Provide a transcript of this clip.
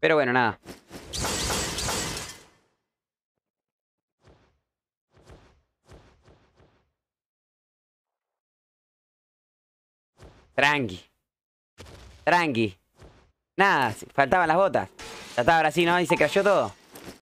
Pero bueno, nada. Tranqui. Tranqui. Nada, faltaban las botas. Trataba está, ahora sí, ¿no? Y se cayó todo.